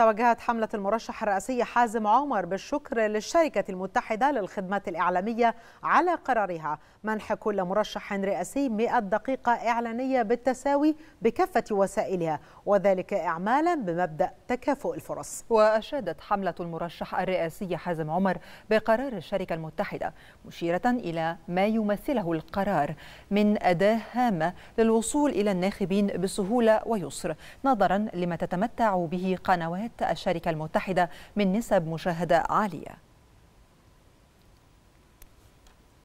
توجهت حملة المرشح الرئاسي حازم عمر بالشكر للشركة المتحدة للخدمات الإعلامية على قرارها منح كل مرشح رئاسي 100 دقيقة إعلانية بالتساوي بكافة وسائلها وذلك إعمالا بمبدأ تكافؤ الفرص وأشادت حملة المرشح الرئاسي حازم عمر بقرار الشركة المتحدة مشيرة إلى ما يمثله القرار من أداة هامة للوصول إلى الناخبين بسهولة ويسر نظرا لما تتمتع به قنوات منحت الشركة المتحدة من نسب مشاهدة عالية